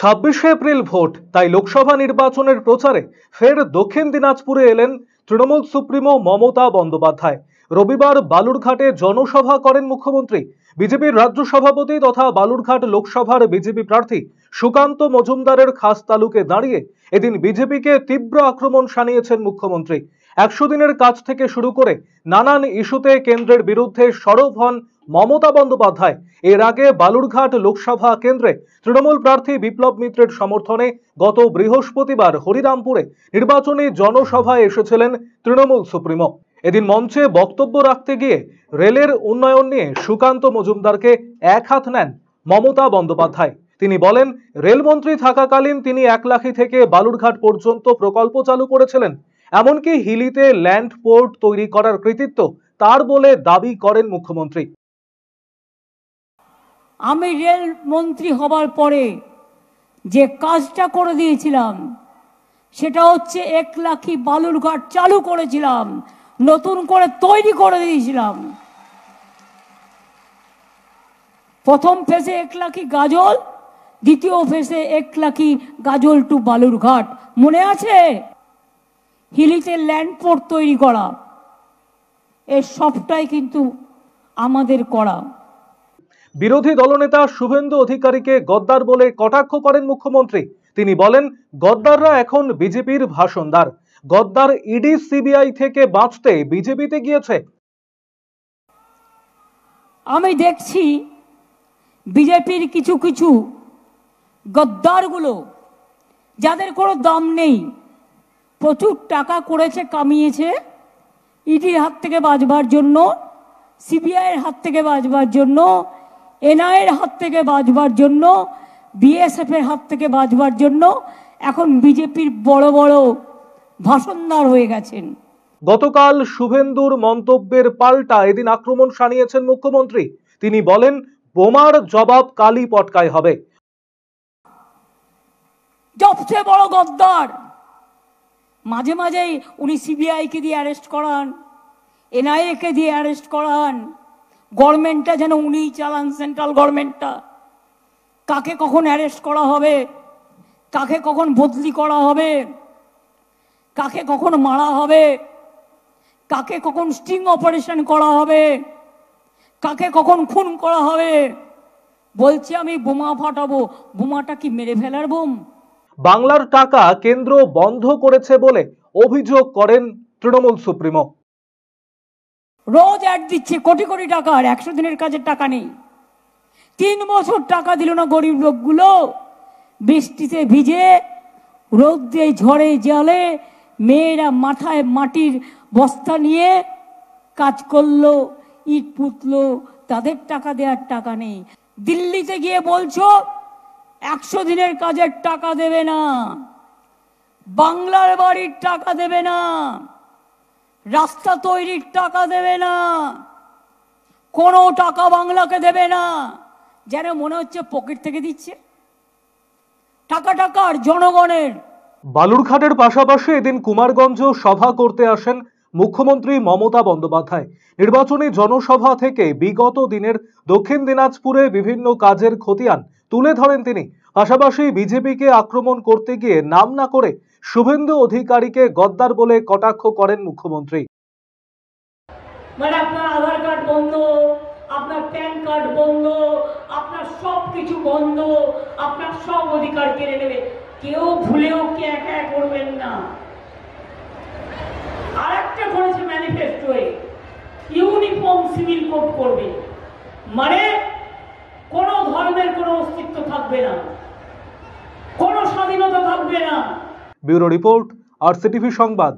ছাব্বিশে April vote তাই লোকসভা নির্বাচনের প্রচারে ফের দক্ষিণ দিনাজপুরে এলেন তৃণমূল সুপ্রিমো মমতা বন্দ্যোপাধ্যায় রবিবার বালুরঘাটে জনসভা করেন মুখ্যমন্ত্রী বিজেপির রাজ্য সভাপতি তথা বালুরঘাট লোকসভার বিজেপি প্রার্থী সুকান্ত মজুমদারের খাস তালুকে দাঁড়িয়ে এদিন বিজেপিকে তীব্র আক্রমণ শানিয়েছেন মুখ্যমন্ত্রী একশো দিনের কাজ থেকে শুরু করে নানান ইস্যুতে কেন্দ্রের বিরুদ্ধে সরব হন মমতা বন্দ্যোপাধ্যায় এর আগে বালুরঘাট লোকসভা কেন্দ্রে তৃণমূল প্রার্থী বিপ্লব মিত্রের সমর্থনে গত বৃহস্পতিবার হরিরামপুরে নির্বাচনী জনসভায় এসেছিলেন তৃণমূল সুপ্রিমো এদিন মঞ্চে বক্তব্য রাখতে গিয়ে রেলের উন্নয়ন নিয়ে সুকান্ত মজুমদারকে এক হাত নেন মমতা বন্দ্যোপাধ্যায় তিনি বলেন রেলমন্ত্রী থাকাকালীন তিনি এক লাখি থেকে বালুরঘাট পর্যন্ত প্রকল্প চালু করেছিলেন এমনকি হিলিতে ল্যান্ড পোর্ট তৈরি করার কৃতিত্ব তার বলে দাবি করেন মুখ্যমন্ত্রী আমি রেল মন্ত্রী হবার পরে যে কাজটা করে দিয়েছিলাম সেটা হচ্ছে এক লাখি বালুরঘাট চালু করেছিলাম নতুন করে তৈরি করে দিয়েছিলাম প্রথম ফেসে এক লাখি গাজল দ্বিতীয় ফেসে এক লাখি গাজল টু বালুরঘাট মনে আছে হিলিতে ল্যান্ডপোর্ট তৈরি করা এর সবটাই কিন্তু আমাদের করা বিরোধী দলনেতা শুভেন্দু অধিকারীকে গদ্দার বলে কটাক্ষ করেন মুখ্যমন্ত্রী তিনি বলেন গদ্দাররা এখন বিজেপির ভাষণদার গদ্দার ইডি সিবিআই থেকে বাঁচতে বিজেপিতে গিয়েছে আমি দেখছি বিজেপির কিছু কিছু গদ্দারগুলো যাদের কোনো দাম নেই প্রচুর টাকা করেছে কামিয়েছে ইডির e হাত থেকে বাঁচবার জন্য সিবিআইয়ের হাত থেকে বাঁচবার জন্য এনআইয়ের হাত থেকে বাঁচবার জন্য বিএসএফের হাত থেকে বাঁচবার জন্য এখন বিজেপির বড় বড় ভাষণদার হয়ে গেছেন গতকাল শুভেন্দুর মন্তব্যের পাল্টা এদিন আক্রমণ সানিয়েছেন মুখ্যমন্ত্রী তিনি বলেন বোমার জবাব কালি পটকায় হবে সবচেয়ে বড় গদ্দার মাঝে মাঝেই উনি সিবিআইকে দিয়ে অ্যারেস্ট করান এনআইএকে দিয়ে অ্যারেস্ট করান গভর্নমেন্টটা যেন উনি চালান সেন্ট্রাল গভর্নমেন্টটা কাকে কখন অ্যারেস্ট করা হবে কাকে কখন বদলি করা হবে কাকে কখন মারা হবে কাকে কখন স্টিং অপারেশন করা হবে কাকে কখন খুন করা হবে বলছে আমি বোমা ফাটাবো বোমাটা কি মেরে ফেলার বোম বাংলার টাকা কেন্দ্র বন্ধ করেছে বলে অভিযোগ করেন তৃণমূল সুপ্রিমো রোজ অ্যাড দিচ্ছে কোটি কোটি টাকা আর একশো দিনের কাজের টাকা নেই তিন বছর টাকা দিল না গরিব লোকগুলো বৃষ্টিতে ভিজে দিয়ে ঝড়ে জলে মেয়েরা মাথায় মাটির বস্তা নিয়ে কাজ করলো ইট পুতলো তাদের টাকা দেওয়ার টাকা নেই দিল্লিতে গিয়ে বলছো একশো দিনের কাজের টাকা দেবে না বাংলার বাড়ির টাকা দেবে না রাস্তা তৈরির টাকা দেবে না কোনো টাকা বাংলাকে দেবে না যেন মনে হচ্ছে পকেট থেকে দিচ্ছে টাকা টাকার জনগণের বালুরঘাটের পাশাপাশি এদিন কুমারগঞ্জ সভা করতে আসেন মুখ্যমন্ত্রী মমতা বন্দ্যোপাধ্যায় নির্বাচনী জনসভা থেকে বিগত দিনের দক্ষিণ দিনাজপুরে বিভিন্ন কাজের খতিয়ান তুলে ধরেন তিনি পাশাপাশি বিজেপিকে আক্রমণ করতে গিয়ে নাম না করে শুভেন্দু অধিকারীকে গদ্দার বলে কটাক্ষ করেন মুখ্যমন্ত্রী মানে আপনার বন্ধ আপনার প্যান কার্ড বন্ধ আপনার সব কিছু বন্ধ আপনার সব অধিকার কেড়ে নেবে কেউ ভুলেও কে একা করবেন না আর একটা করেছে ম্যানিফেস্টোয়ে ইউনিফর্ম সিভিল কোড করবে মানে কোনো অস্তিত্ব থাকবে না কোনো স্বাধীনতা থাকবে না ব্যুরো রিপোর্ট আর সিটিভি সংবাদ